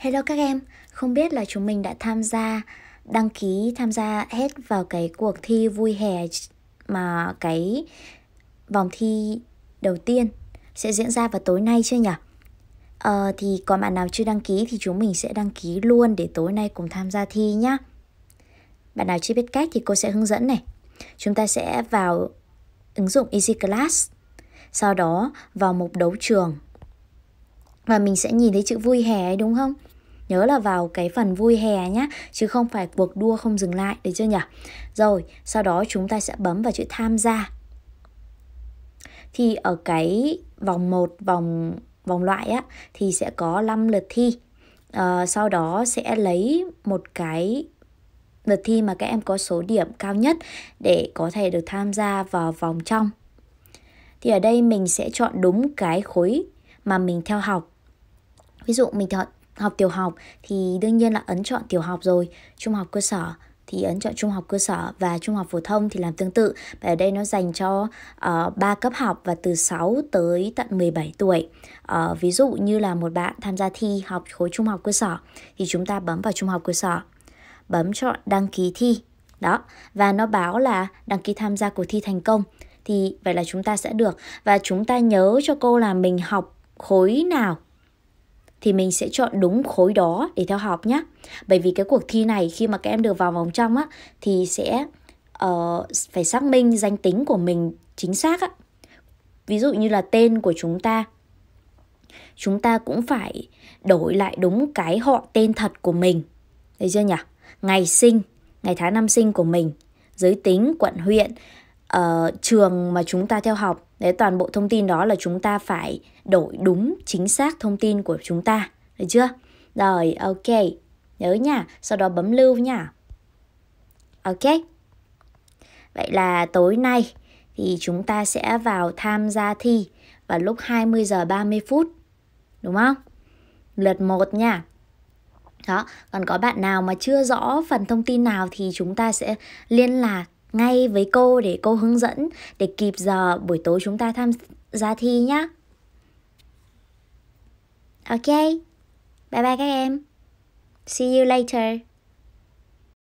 Hello các em, không biết là chúng mình đã tham gia đăng ký tham gia hết vào cái cuộc thi vui hè mà cái vòng thi đầu tiên sẽ diễn ra vào tối nay chưa nhỉ? Ờ, thì còn bạn nào chưa đăng ký thì chúng mình sẽ đăng ký luôn để tối nay cùng tham gia thi nhá. Bạn nào chưa biết cách thì cô sẽ hướng dẫn này. Chúng ta sẽ vào ứng dụng Easy Class, sau đó vào mục đấu trường và mình sẽ nhìn thấy chữ vui hè ấy, đúng không? Nhớ là vào cái phần vui hè nhé Chứ không phải cuộc đua không dừng lại Được chưa nhỉ? Rồi sau đó chúng ta sẽ bấm vào chữ tham gia Thì ở cái vòng 1 vòng vòng loại á Thì sẽ có 5 lượt thi à, Sau đó sẽ lấy một cái lượt thi mà các em có số điểm cao nhất để có thể được tham gia vào vòng trong. Thì ở đây mình sẽ chọn đúng cái khối mà mình theo học. Ví dụ mình chọn học tiểu học thì đương nhiên là ấn chọn tiểu học rồi trung học cơ sở thì ấn chọn trung học cơ sở và trung học phổ thông thì làm tương tự và ở đây nó dành cho uh, cấp học và từ 6 tới tận 17 tuổi uh, ví dụ như là một bạn tham gia thi học khối trung học cơ sở thì chúng ta bấm vào trung học cơ sở bấm chọn đăng ký thi đó và nó báo là đăng ký tham gia cuộc thi thành công thì vậy là chúng ta sẽ được và chúng ta nhớ cho cô là mình học khối nào thì mình sẽ chọn đúng khối đó để theo học nhé. Bởi vì cái cuộc thi này khi mà các em được vào vòng trong á thì sẽ uh, phải xác minh danh tính của mình chính xác á. Ví dụ như là tên của chúng ta. Chúng ta cũng phải đổi lại đúng cái họ tên thật của mình. Thấy chưa nhỉ? Ngày sinh, ngày tháng năm sinh của mình, giới tính, quận huyện, uh, trường mà chúng ta theo học đấy toàn bộ thông tin đó là chúng ta phải đổi đúng chính xác thông tin của chúng ta được chưa rồi ok nhớ nha sau đó bấm lưu nha ok vậy là tối nay thì chúng ta sẽ vào tham gia thi vào lúc 20 giờ 30 phút đúng không lượt một nha đó còn có bạn nào mà chưa rõ phần thông tin nào thì chúng ta sẽ liên lạc ngay với cô để cô hướng dẫn để kịp giờ buổi tối chúng ta tham gia thi nhá. Ok. Bye bye các em. See you later.